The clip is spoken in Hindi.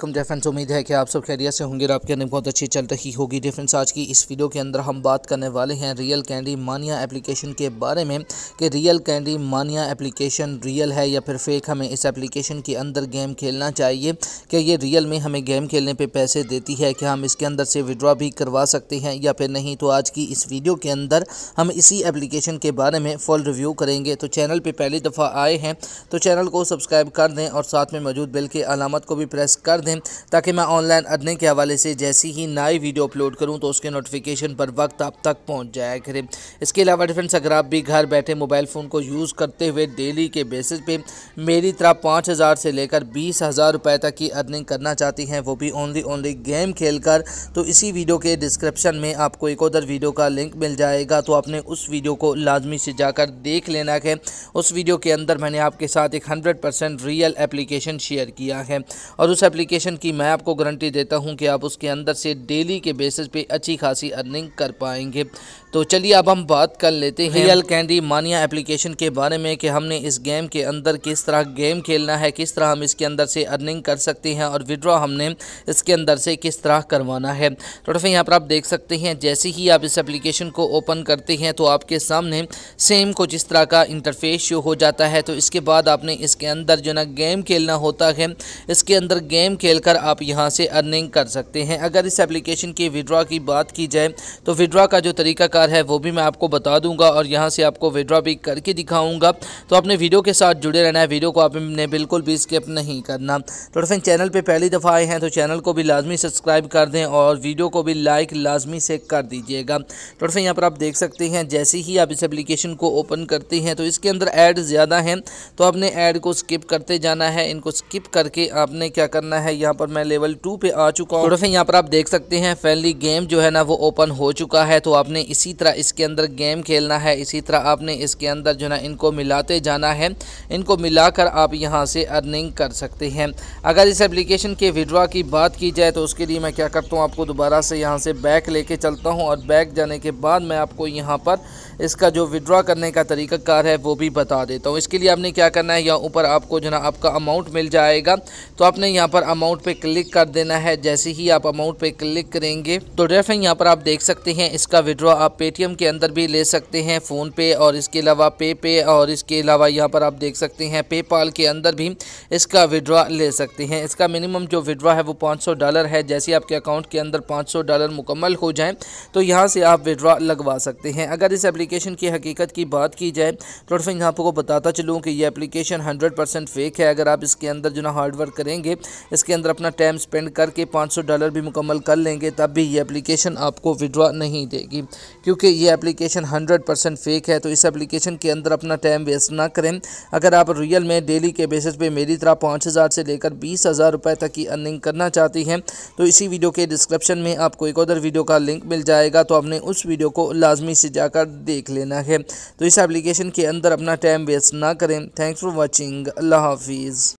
कम डिफेंस उम्मीद है कि आप सब खैरियत से होंगे आपके अंदर बहुत अच्छी चल रही होगी डिफेंस आज की इस वीडियो के अंदर हम बात करने वाले हैं रियल कैंडी मानिया एप्लीकेशन के बारे में कि real Candy Mania application real है या फिर फेक हमें इस एप्लीकेशन के अंदर गेम खेलना चाहिए कि ये रियल में हमें गेम खेलने पर पैसे देती है कि हम इसके अंदर से विड्रॉ भी करवा सकते हैं या फिर नहीं तो आज की इस वीडियो के अंदर हम इसी एप्लीकेशन के बारे में फुल रिव्यू करेंगे तो चैनल पर पहली दफ़ा आए हैं तो चैनल को सब्सक्राइब कर दें और साथ में मौजूद बिल के अलामत को भी प्रेस कर दें दें ताकि मैं ऑनलाइन अर्निंग के हवाले से जैसी ही नई वीडियो अपलोड करूँ तो उसके नोटिफिकेशन पर वक्त आप तक पहुँच जाया करें इसके अलावा डिफ्रेंड्स अगर आप भी घर बैठे मोबाइल फ़ोन को यूज़ करते हुए डेली के बेसिस पर मेरी तरह पाँच हज़ार से लेकर बीस हज़ार रुपये तक की अर्निंग करना चाहती हैं वो भी ओनली ओनली गेम खेल कर तो इसी वीडियो के डिस्क्रिप्शन में आपको एक उधर वीडियो का लिंक मिल जाएगा तो आपने उस वीडियो को लाजमी से जाकर देख लेना है उस वीडियो के अंदर मैंने आपके साथ एक hundred percent real application share किया है और उस एप्लीकेशन एप्लीकेशन की मैं आपको गारंटी देता हूं कि आप उसके अंदर से डेली के बेसिस पे अच्छी खासी अर्निंग कर पाएंगे तो चलिए अब हम बात कर लेते हैं रियल कैंडी मानिया एप्लीकेशन के बारे में कि हमने इस गेम के अंदर किस तरह गेम खेलना है किस तरह हम इसके अंदर से अर्निंग कर सकते हैं और विड्रॉ हमने इसके अंदर से किस तरह करवाना है थोड़ा सा यहाँ पर आप देख सकते हैं जैसे ही आप इस एप्लीकेशन को ओपन करते हैं तो आपके सामने सेम को जिस तरह का इंटरफेस शो हो जाता है तो इसके बाद आपने इसके अंदर जो ना गेम खेलना होता है इसके अंदर गेम खेल खेलकर आप यहाँ से अर्निंग कर सकते हैं अगर इस एप्लीकेशन की विड्रॉ की बात की जाए तो विड्रॉ का जो तरीकाकार है वो भी मैं आपको बता दूंगा और यहाँ से आपको विड्रॉ भी करके दिखाऊंगा तो अपने वीडियो के साथ जुड़े रहना है वीडियो को आपने बिल्कुल भी स्किप नहीं करना तो फ्रेंड चैनल पर पहली दफ़ा आए हैं तो चैनल को भी लाजमी सब्सक्राइब कर दें और वीडियो को भी लाइक लाजमी से कर दीजिएगा तो फ्रेंड यहाँ पर आप देख सकते हैं जैसे ही आप इस एप्लीकेशन को ओपन करते हैं तो इसके अंदर ऐड ज़्यादा हैं तो आपने ऐड को स्किप करते जाना है इनको स्किप करके आपने क्या करना है यहाँ पर मैं लेवल टू पे आ चुका हूँ तो यहाँ पर आप देख सकते हैं फैनली गेम जो है ना वो ओपन हो चुका है तो आपने इसी तरह इसके अंदर गेम खेलना है इसी तरह आपने इसके अंदर जो है ना इनको मिलाते जाना है इनको मिलाकर आप यहाँ से अर्निंग कर सकते हैं अगर इस एप्लीकेशन के विड्रा की बात की जाए तो उसके लिए मैं क्या करता हूँ आपको दोबारा से यहाँ से बैक लेके चलता हूँ और बैक जाने के बाद मैं आपको यहाँ पर इसका जो विड्रा करने का तरीकाकार है वो भी बता देता हूँ इसके लिए आपने क्या करना है यहाँ ऊपर आपको जो ना आपका अमाउंट मिल जाएगा तो आपने यहाँ पर अमाउंट पे क्लिक कर देना है जैसे ही आप अमाउंट पे क्लिक करेंगे तो रेफरेंड यहाँ पर आप देख सकते हैं इसका विड्रॉ आप पेटीएम के अंदर भी ले सकते हैं फ़ोन पे और इसके अलावा पे पे और इसके अलावा यहाँ पर आप देख सकते हैं पेपाल के अंदर भी इसका विड्रॉ ले सकते हैं इसका मिनिमम जो विड्रॉ है वो पाँच डॉलर है जैसे आपके अकाउंट के अंदर पाँच डॉलर मुकम्मल हो जाए तो यहाँ से आप विड्रॉ लगवा सकते हैं अगर इस एप्लीकेशन की हकीकत की बात की जाए तो यहाँ पर बताता चलूँ कि यह एप्लीकेशन हंड्रेड फेक है अगर आप इसके अंदर जो ना हार्डवर्क करेंगे इसके इसके अंदर अपना टाइम स्पेंड करके 500 डॉलर भी मुकम्मल कर लेंगे तब भी ये एप्लीकेशन आपको विड्रॉ नहीं देगी क्योंकि ये एप्लीकेशन 100 परसेंट फेक है तो इस एप्लीकेशन के अंदर अपना टाइम वेस्ट ना करें अगर आप रियल में डेली के बेसिस पे मेरी तरह पाँच हज़ार से लेकर बीस हज़ार तक की अर्निंग करना चाहती हैं तो इसी वीडियो के डिस्क्रिप्शन में आपको एक अदर वीडियो का लिंक मिल जाएगा तो आपने उस वीडियो को लाजमी से जाकर देख लेना है तो इस एप्लीकेशन के अंदर अपना टाइम वेस्ट ना करें थैंक्स फॉर वॉचिंग अल्लाह हाफिज़